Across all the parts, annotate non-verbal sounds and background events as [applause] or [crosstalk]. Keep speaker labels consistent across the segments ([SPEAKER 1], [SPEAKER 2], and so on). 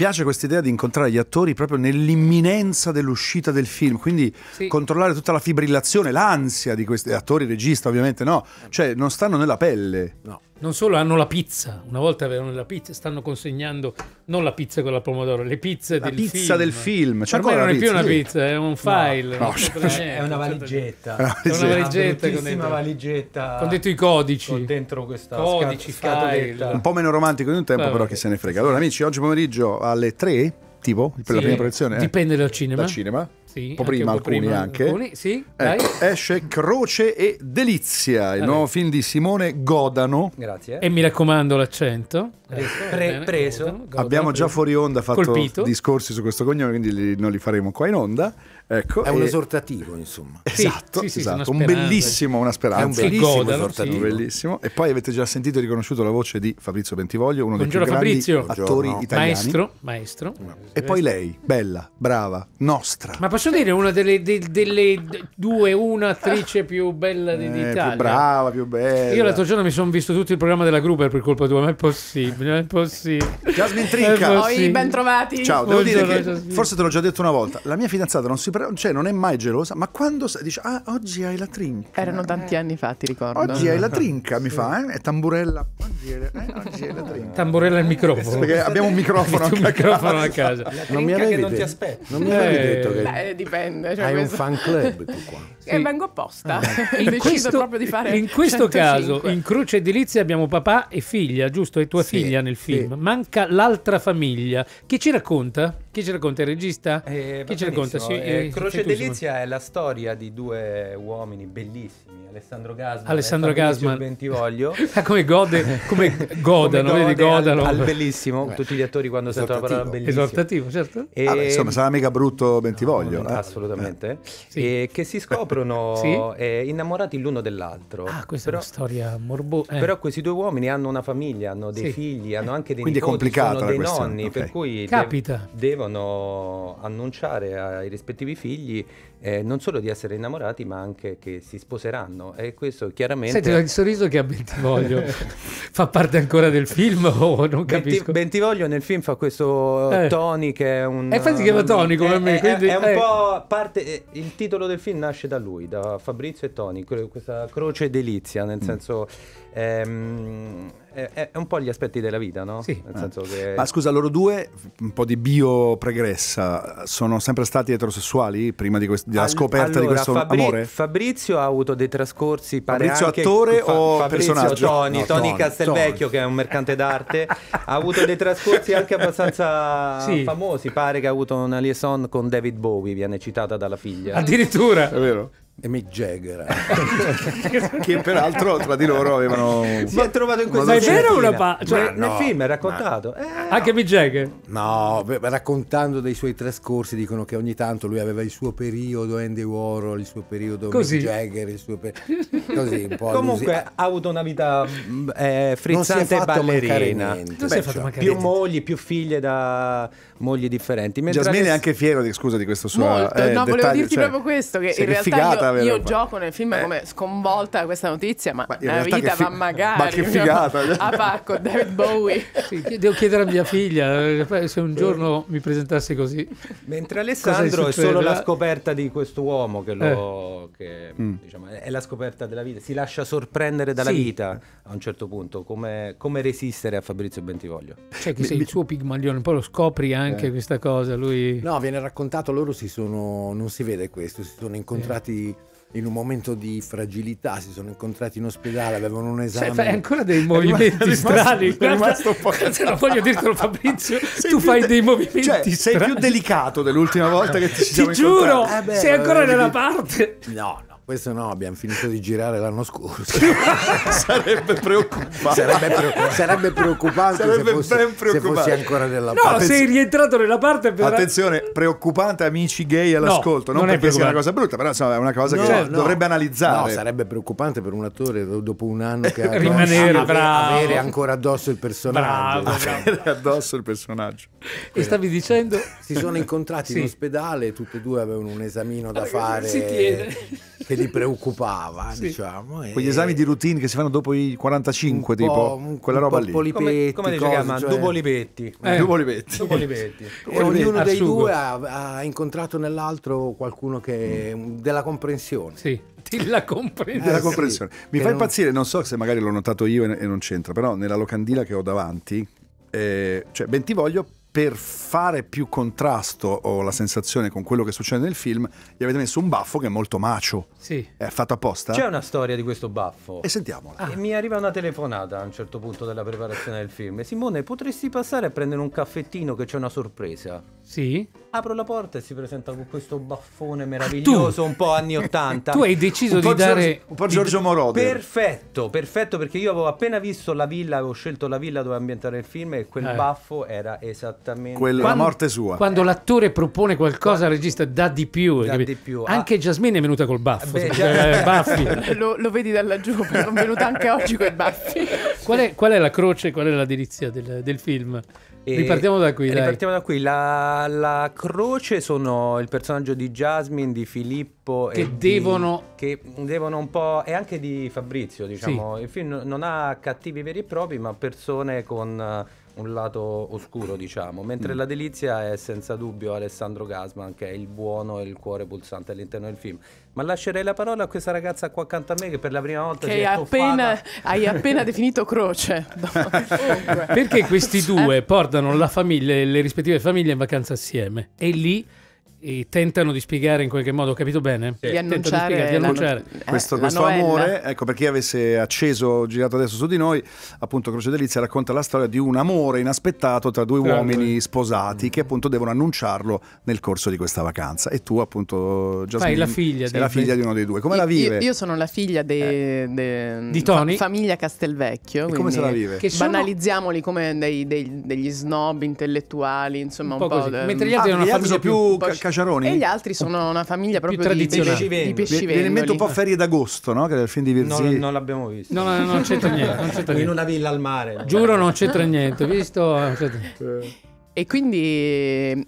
[SPEAKER 1] piace questa idea di incontrare gli attori proprio nell'imminenza dell'uscita del film, quindi sì. controllare tutta la fibrillazione, l'ansia di questi attori, regista ovviamente no, cioè non stanno nella pelle. No
[SPEAKER 2] non solo hanno la pizza, una volta avevano la pizza, stanno consegnando non la pizza con la pomodoro, le pizze la del pizza film. del film. C'è Ormai ancora non è più una pizza, è un file, no, no, cioè, niente, è una valigetta. È una valigetta, è una valigetta, valigetta con dentro i codici. Con dentro questa codici, scatoletta. Un
[SPEAKER 1] po' meno romantico di un tempo, Vabbè. però che se ne frega. Allora amici, oggi pomeriggio alle 3 tipo per sì, la prima proiezione? Eh? Dipende dal cinema. Dal cinema.
[SPEAKER 3] Sì, un po' prima, alcuni prima, anche. Alcuni, sì,
[SPEAKER 1] eh, esce Croce e Delizia, il nuovo film di Simone Godano. Grazie.
[SPEAKER 2] E mi raccomando l'accento. Preso. Pre- preso.
[SPEAKER 4] Godano, Abbiamo preso. già fuori onda fatto Colpito.
[SPEAKER 1] discorsi su questo cognome, quindi li, non li faremo qua in onda. Ecco, è un
[SPEAKER 4] esortativo, insomma. Esatto, sì, sì, esatto. un bellissimo, una speranza. È un bellissimo Godano, esortativo.
[SPEAKER 1] Bellissimo. E poi avete già sentito e riconosciuto la voce di Fabrizio Bentivoglio, uno Buongiorno dei più Fabrizio. attori Buongiorno. italiani. Maestro,
[SPEAKER 2] maestro. E poi eh lei,
[SPEAKER 1] bella, brava, nostra.
[SPEAKER 2] Ma posso dire una delle, de, delle due, una attrice più bella eh, d'Italia? Eh, più brava,
[SPEAKER 1] più bella. Io l'altro
[SPEAKER 2] giorno mi sono visto tutto il programma della Gruber per colpa tua, ma è possibile, è possibile. Jasmine
[SPEAKER 5] Trinca. Poi, ben trovati. Ciao, devo Buongiorno, dire che Jasmine. forse
[SPEAKER 2] te l'ho già detto una volta, la mia fidanzata
[SPEAKER 1] non, si, cioè, non è mai gelosa, ma quando dice, ah, oggi hai la Trinca. Erano tanti eh. anni fa, ti ricordo. Oggi hai la Trinca, mi fa, eh, è tamburella.
[SPEAKER 2] Oggi hai, eh, oggi hai la Trinca. Tamburella e il microfono. Perché abbiamo un microfono, [laughs] anche un microfono a casa. A casa cosa.
[SPEAKER 4] Esatto. Non mi avevi che eh, non ti aspetta. Non mi avevi detto che... Beh,
[SPEAKER 5] dipende. Cioè hai questo... un fan club tu qua. [laughs] Eh, sì. E vengo apposta. Eh. [laughs] Deciso questo, proprio di fare In questo 105. caso, in
[SPEAKER 2] Croce Edilizia abbiamo papà e figlia, giusto? E tua sì, figlia nel film. Sì. Manca l'altra famiglia. Che ci racconta? Chi ci racconta? Il regista? Eh, Chi ci racconta? Sì, eh, eh Croce Delizia
[SPEAKER 3] è la storia di due uomini bellissimi, Alessandro Gasman Alessandro e Gasman. Bentivoglio. [laughs] Ah, come
[SPEAKER 2] gode, come [laughs] godano, come vedi, godano. Al, al bellissimo, Beh. tutti gli attori quando sentono la parola bellissimo. Esortativo, certo. E...
[SPEAKER 3] Ah, insomma,
[SPEAKER 1] sarà mica brutto Bentivoglio.
[SPEAKER 3] No, eh? Assolutamente. Eh. Sì. E che si scoprono [laughs] sì? innamorati l'uno dell'altro. Ah,
[SPEAKER 2] questa però, è una storia morbosa. Eh. Però
[SPEAKER 3] questi due uomini hanno una famiglia, hanno dei figli, hanno anche dei Quindi nipoti, sono dei questione. nonni, okay. per cui Capita. Dev- devono annunciare ai rispettivi figli eh, non solo di essere innamorati ma anche che si sposeranno e questo chiaramente... Senti, il sorriso che ha Bentivoglio [laughs] fa parte ancora del film o non capisco? Bentivoglio nel film fa questo eh. Tony che è un... E eh, infatti si chiama Tony come me, è, quindi... È, un eh. po' parte... Eh, il titolo del film nasce da lui, da Fabrizio e Tony, questa croce delizia, nel mm. senso... Ehm, è, è, un po' gli aspetti della vita, no? Sì. Nel senso ah. che... Ma scusa,
[SPEAKER 1] loro due, un po' di bio pregressa, sono sempre stati eterosessuali prima di quest- della All- scoperta allora, di questo Fabri- amore?
[SPEAKER 3] Fabrizio ha avuto dei trascorsi pare Fabrizio attore fa- o Fabrizio personaggio? Tony, no, Tony, Tony Castelvecchio Tony. che è un mercante d'arte, ha avuto dei trascorsi anche abbastanza [laughs] sì. famosi, pare che ha avuto una liaison con David Bowie, viene citata dalla figlia. Addirittura! È vero? e Mick Jagger
[SPEAKER 2] [laughs] che peraltro tra di loro avevano si è trovato in questa ma è vero una cioè, pa- cioè, no, nel film è raccontato
[SPEAKER 4] ma... eh, anche no. Mick Jagger no raccontando dei suoi trascorsi dicono che ogni tanto lui aveva il suo periodo Andy Warhol il suo periodo così. Mick Jagger il suo per... così un po' comunque allusi...
[SPEAKER 3] ha avuto una vita mm, eh, frizzante e ballerina fatto, cioè, niente,
[SPEAKER 4] Beh, cioè, più
[SPEAKER 3] mogli più figlie da mogli differenti Mentre Jasmine è anche fiero di, scusa di questo suo Molto, eh, no dettaglio, volevo dirti cioè, proprio
[SPEAKER 5] questo che in realtà figata avere Io fatto. gioco nel film eh. come sconvolta da questa notizia, ma, ma la vita fi- va magari. Ma che figata! Mio... [laughs] a pacco, David Bowie. Sì, devo chiedere
[SPEAKER 2] a mia figlia eh, se un giorno mi presentassi così. Mentre Alessandro è solo la
[SPEAKER 3] scoperta di questo uomo che lo... Eh. Che, mm. diciamo, è la scoperta della vita, si lascia sorprendere dalla sì. vita a un certo punto, come, come resistere a Fabrizio Bentivoglio. Cioè che
[SPEAKER 2] sei il suo pigmalione, poi lo scopri anche eh. questa cosa, lui...
[SPEAKER 4] No, viene raccontato, loro si sono, non si vede questo, si sono incontrati eh in un momento di fragilità, si sono incontrati in ospedale, avevano un cioè, esame. Cioè, fai ancora dei movimenti rimasto, strani. È rimasto
[SPEAKER 2] un po' non [laughs] voglio dirtelo Fabrizio, [laughs] sei tu fai de- dei movimenti cioè, strani. sei più delicato
[SPEAKER 4] dell'ultima volta che ti ci siamo Ti giuro, eh beh, sei ancora eh, nella parte. No, No, questo no, abbiamo finito di girare l'anno scorso.
[SPEAKER 1] [laughs] sarebbe preoccupante. Sarebbe, pre- sarebbe
[SPEAKER 4] preoccupante, sarebbe se, fossi, ben preoccupante.
[SPEAKER 1] se fossi ancora nella parte. No, Attenz- sei rientrato nella parte. Per... Attenzione, preoccupante amici gay all'ascolto. No, non, non perché sia una cosa
[SPEAKER 4] brutta, però insomma, è una cosa no, che no. dovrebbe analizzare. No, sarebbe preoccupante per un attore dopo un anno che [laughs] ha rimanere bravo. avere ancora addosso il personaggio. Bravo, bravo. addosso il personaggio. E stavi
[SPEAKER 2] dicendo? Si sono incontrati sì. in
[SPEAKER 4] ospedale, tutti e due avevano un esamino da allora, fare. Si tiene. Che li preoccupava, eh, sì. diciamo. Quegli esami
[SPEAKER 1] di routine che si fanno dopo i 45, un tipo, un, quella un roba lì. Polipetti, come, come cose, cioè... Dupolipetti.
[SPEAKER 4] Eh. Dupolipetti. [laughs] Dupolipetti. [laughs] E ognuno dei due ha, ha incontrato nell'altro qualcuno che, mm. della comprensione. Sì. La comprensione. Eh, comprensione. Sì. Mi che fa non...
[SPEAKER 1] impazzire, non so se magari l'ho notato io e non c'entra, però nella locandina che ho davanti, eh, cioè Bentivoglio per fare più contrasto, o la sensazione, con quello che succede nel film, gli avete messo un baffo che è molto macio. Sì. È fatto apposta? C'è
[SPEAKER 3] una storia di questo baffo. E sentiamola. Ah. E mi arriva una telefonata a un certo punto della preparazione del film. Simone, potresti passare a prendere un caffettino che c'è una sorpresa? Sì. Apro la porta e si presenta con questo baffone ah, meraviglioso, ah, un po' anni 80. [laughs] tu hai deciso di dare un po' Giorgio Moroder. Perfetto, perfetto perché io avevo appena visto la villa, avevo scelto la villa dove ambientare il film e quel eh. baffo
[SPEAKER 5] era esattamente quella quando, morte
[SPEAKER 2] sua. Quando eh. l'attore propone qualcosa al regista dà di più, dà di più. Ah. Anche ah. Jasmine è venuta col baffo. Beh, eh, [laughs]
[SPEAKER 5] lo, lo, vedi da laggiù, sono venuta anche oggi con i baffi. Qual è,
[SPEAKER 2] qual è, la croce, qual è la delizia del, del film?
[SPEAKER 3] E ripartiamo da qui. Ripartiamo da qui. La, la, croce sono il personaggio di Jasmine, di Filippo. Che devono. Di, che devono un po'. E anche di Fabrizio, diciamo. Sì. Il film non ha cattivi veri e propri, ma persone con un lato oscuro, diciamo, mentre mm. la delizia è senza dubbio Alessandro Gasman, che è il buono e il cuore pulsante all'interno del film. Ma lascerei la parola a questa ragazza qua accanto a me che per la prima volta che si è
[SPEAKER 5] appena, hai appena definito croce.
[SPEAKER 2] Perché questi due portano la famiglia, le rispettive famiglie in vacanza assieme e lì e tentano di spiegare in qualche modo, ho capito bene? Sì. Di annunciare, di spiegare, di annunciare. Eh, questo, la questo
[SPEAKER 1] amore, ecco per chi avesse acceso, girato adesso su di noi, appunto Croce Delizia racconta la storia di un amore inaspettato tra due Pronto. uomini sposati che appunto devono annunciarlo nel corso di questa vacanza e tu appunto Jasmine, la figlia, sei la figlia di uno dei due, come io, la vive? Io, io,
[SPEAKER 5] sono la figlia de, eh. de, di Tony, fa, famiglia Castelvecchio, come se la vive? Che banalizziamoli come dei, dei, degli snob intellettuali, insomma un, un po', po', così. Po mentre gli altri ah, hanno una famiglia più... più Caciaroni. E gli altri sono una famiglia proprio di,
[SPEAKER 1] pesci, di pescivendoli. Viene un po' Ferie d'agosto, no? Che era il film di Virzì. No, non l'abbiamo
[SPEAKER 2] visto. No, no, non c'entra niente. Non c'entra niente. una
[SPEAKER 3] villa al mare. Giuro
[SPEAKER 2] non c'entra niente. Visto? [laughs] Non c'entra
[SPEAKER 5] niente. E quindi,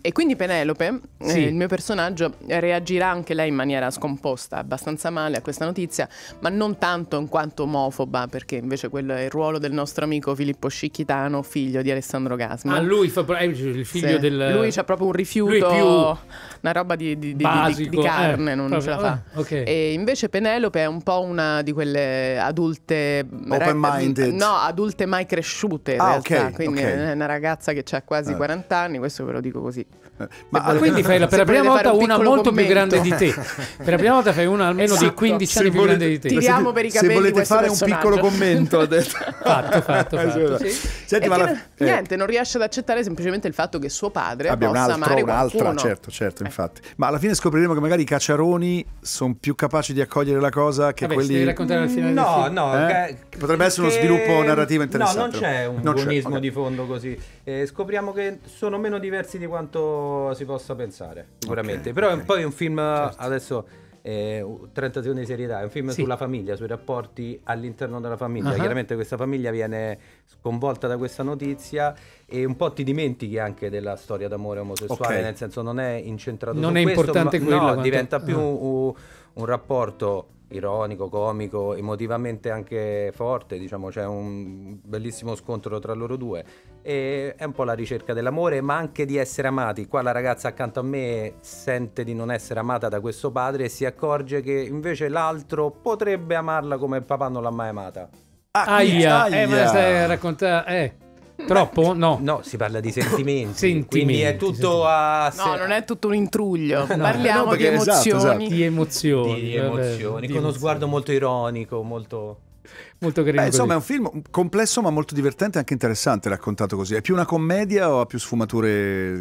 [SPEAKER 5] e quindi Penelope, eh, sì. eh, il mio personaggio, reagirà anche lei in maniera scomposta, abbastanza male a questa notizia, ma non tanto in quanto omofoba, perché invece quello è il ruolo del nostro amico Filippo Scicchitano, figlio di Alessandro Gasma. Ah, lui fa eh, il figlio sì. del... Lui c'ha proprio un rifiuto, più... una roba di, di, di, di eh, carne, eh, non proprio. ce la fa. Oh, okay. E invece Penelope è un po' una di quelle adulte... Open-minded. No, adulte mai cresciute in ah, realtà, okay, quindi okay. è una ragazza che ha quasi 40 40 anni, questo ve lo dico così. Eh, ma quindi fai la, per la prima volta un una molto commento. più grande di te. [laughs] Per la prima
[SPEAKER 2] volta fai una almeno esatto. di 15 anni volete, più grande di te. Tiriamo esatto. per i capelli Se volete fare un piccolo commento adesso. [laughs] fatto, fatto, fatto. Eh, sì. Senti, la, eh. Niente,
[SPEAKER 5] non riesce ad accettare semplicemente il fatto che suo padre Abbia possa un altro, amare un'altra, qualcuno. certo,
[SPEAKER 1] certo, eh. infatti. Ma alla fine scopriremo che magari i cacciaroni sono più capaci di accogliere la cosa che Vabbè, quelli raccontare al finale No, no, eh? potrebbe essere uno sviluppo narrativo interessante. No, non c'è un buonismo
[SPEAKER 3] di fondo così. Eh, scopriamo che sono meno diversi di quanto si possa pensare, sicuramente. Okay, Però okay. È poi è un film certo. adesso. Eh, 30 secondi di serietà, è un film sì. sulla famiglia, sui rapporti all'interno della famiglia. Uh-huh. Chiaramente questa famiglia viene sconvolta da questa notizia e un po' ti dimentichi anche della storia d'amore omosessuale, okay. nel senso non è incentrato non su è questo, importante ma, quello, no, quanto... diventa più uh-huh un rapporto ironico, comico, emotivamente anche forte, diciamo, c'è un bellissimo scontro tra loro due. E è un po' la ricerca dell'amore, ma anche di essere amati. Qua la ragazza accanto a me sente di non essere amata da questo padre e si accorge che invece l'altro potrebbe amarla come il papà non l'ha mai amata. Ah, aia, aia. Eh, ma stai
[SPEAKER 2] raccontando... Eh. [laughs] Troppo? No. No, si parla
[SPEAKER 3] di sentimenti. sentimenti quindi è tutto a... No, non è tutto un intruglio. [laughs] No, Parliamo no, di, esatto, emozioni. Esatto,
[SPEAKER 2] esatto. di emozioni. Di emozioni. Vabbè, con di uno emozioni.
[SPEAKER 3] sguardo molto ironico, molto molto carino. Beh, insomma, è un
[SPEAKER 1] film complesso ma molto divertente e anche interessante raccontato così. È più una commedia o ha più sfumature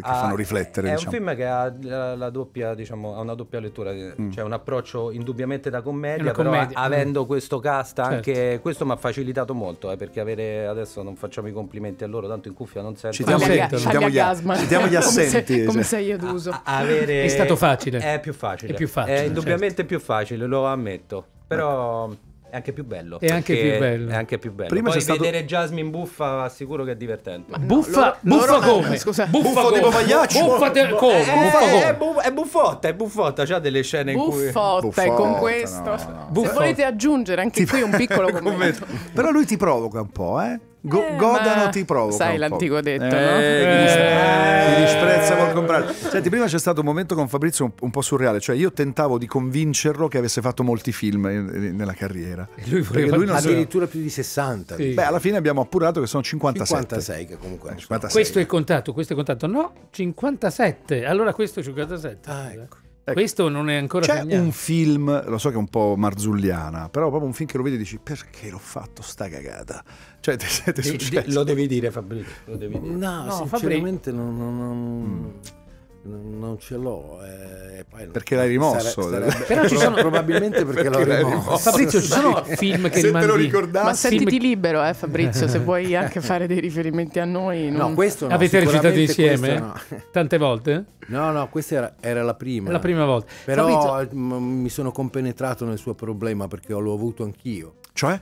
[SPEAKER 1] che ah, fanno riflettere? È diciamo? un
[SPEAKER 3] film che ha, la, la doppia, diciamo, ha una doppia lettura, mm. cioè un approccio indubbiamente da commedia, però commedia. Mm. avendo mm. questo cast certo. anche certo. questo mi ha facilitato molto, eh, perché avere adesso non facciamo i complimenti a loro, tanto in cuffia non serve. Citiamo, sento, citiamo, gli, a, citiamo gli assenti. come, come cioè.
[SPEAKER 5] sei aduso. A, avere, è stato facile. È più facile. È più facile. È indubbiamente
[SPEAKER 3] certo. più facile, lo ammetto. Però... Ecco è anche più bello. È anche più bello. È anche più bello. Prima Poi stato... vedere Jasmine buffa sicuro che è divertente. No, buffa, lo, buffa loro, come? Eh, scusa, buffa, buffa tipo pagliaccio. Buffa te, eh, come? Eh, buffa eh, come? È, bu- è buffotta, è buffotta, c'ha delle scene buffotta, in cui Buffotta, con
[SPEAKER 5] questo. No, no. Se volete aggiungere anche qui un [laughs] piccolo commento.
[SPEAKER 1] [laughs] Però lui ti provoca un po', eh? Go- eh, godano ti provoca. Sai l'antico detto, eh, no? Eh,
[SPEAKER 4] ti
[SPEAKER 1] eh. disprezza per comprare. Senti, prima c'è stato un momento con Fabrizio un, un, po' surreale, cioè io tentavo di convincerlo che avesse fatto molti film in, nella carriera. E lui voleva lui non addirittura so. più di 60. Sì. Beh, alla fine abbiamo appurato che sono 57. 56 che comunque. Eh, 56. Questo
[SPEAKER 2] è il contatto questo è il contatto No, 57. Allora questo è 57. Ah, ecco. Ecco, Questo non è ancora
[SPEAKER 4] C'è cambiato.
[SPEAKER 1] un film, lo so che è un po' marzulliana, però proprio un film che lo vedi e dici perché l'ho fatto sta cagata? Cioè, te, [laughs] te, te de, lo [laughs] devi dire Fabrizio, lo devi dire. No, no
[SPEAKER 4] sinceramente Fabri... non... non, non... Mm non ce l'ho eh, perché l'hai rimosso sare, sarebbe, però ci sono probabilmente perché, perché l'ho rimosso. Fabrizio ci sono film che se rimandi... te lo
[SPEAKER 5] ricordassi ma sentiti film... libero eh Fabrizio se vuoi anche fare dei riferimenti a noi non... no questo no, avete
[SPEAKER 2] recitato insieme no.
[SPEAKER 4] [laughs] tante volte? no no questa era, era la prima la prima volta però Fabrizio... mi sono compenetrato nel suo problema perché l'ho avuto anch'io cioè?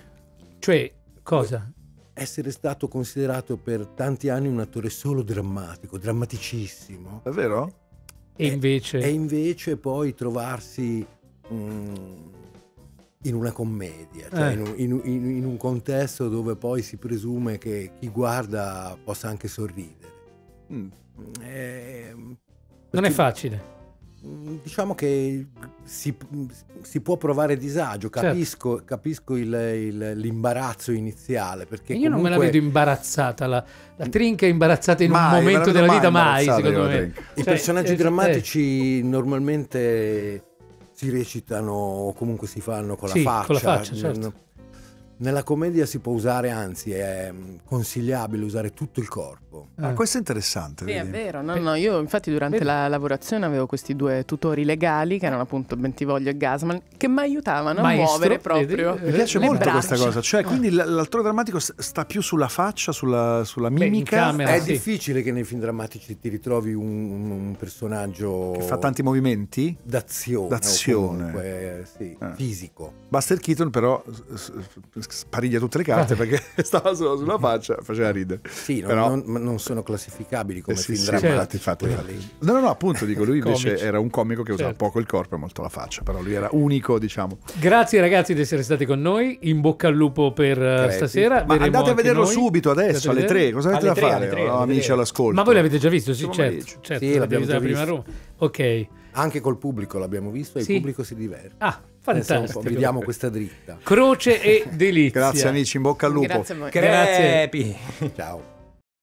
[SPEAKER 4] cioè cosa? essere stato considerato per tanti anni un attore solo drammatico, drammaticissimo. Davvero? E, e invece... E invece poi trovarsi mh, mm, in una commedia, cioè eh. in, in, in, un contesto dove poi si presume che chi guarda possa anche sorridere. Mm. Eh, non è facile. Mm, diciamo che si, si, può provare disagio, certo. capisco, certo. capisco il, il, l'imbarazzo iniziale. Perché Io comunque... non me la vedo
[SPEAKER 2] imbarazzata, la, la Trinca è imbarazzata in mai, un momento della mai vita mai, secondo me. I cioè,
[SPEAKER 4] personaggi eh, eh. drammatici eh. normalmente si recitano o comunque si fanno con sì, la faccia. Con la faccia certo. Nella commedia si può usare, anzi è mm, consigliabile usare tutto il corpo. Ah, eh. Ah, questo è interessante. Sì, vedi? è
[SPEAKER 5] vero. No, no, io infatti durante vedi? la lavorazione avevo questi due tutori legali, che erano appunto Bentivoglio e Gasman, che mi aiutavano Maestro, a muovere proprio. Vedi? Mi eh, piace molto braccia. questa cosa.
[SPEAKER 1] Cioè, eh. quindi l'altro drammatico sta più sulla faccia, sulla, sulla mimica. Beh, camera, è sì.
[SPEAKER 4] difficile che nei film drammatici ti ritrovi un, un personaggio... Che fa tanti movimenti? D'azione.
[SPEAKER 1] D'azione. Comunque, sì, eh. fisico. Buster Keaton però spariglia tutte le carte perché [laughs] stava solo sulla faccia, faceva ridere. Sì, Però... non, non, sono classificabili come eh, sì, film sì, drammatici. Certo. No, no, no, appunto, dico, lui invece era un comico che certo. usava poco il corpo e molto la faccia, però lui era unico, diciamo.
[SPEAKER 2] Grazie ragazzi di essere stati con noi, in bocca al lupo per eh, Credi. stasera. Ma Veremo andate a vederlo noi. subito adesso, alle tre. cosa avete alle da 3, fare, 3, no, amici all'ascolto? Ma voi l'avete già visto, sì, certo, certo, sì, l'abbiamo già visto. Prima Roma.
[SPEAKER 4] Ok. Anche col pubblico l'abbiamo visto e il pubblico si diverte. Ah, Fantastico. Vediamo questa dritta.
[SPEAKER 2] Croce e [laughs] delizia. Grazie amici, in bocca al lupo. Grazie a voi.
[SPEAKER 4] Crepi. Ciao.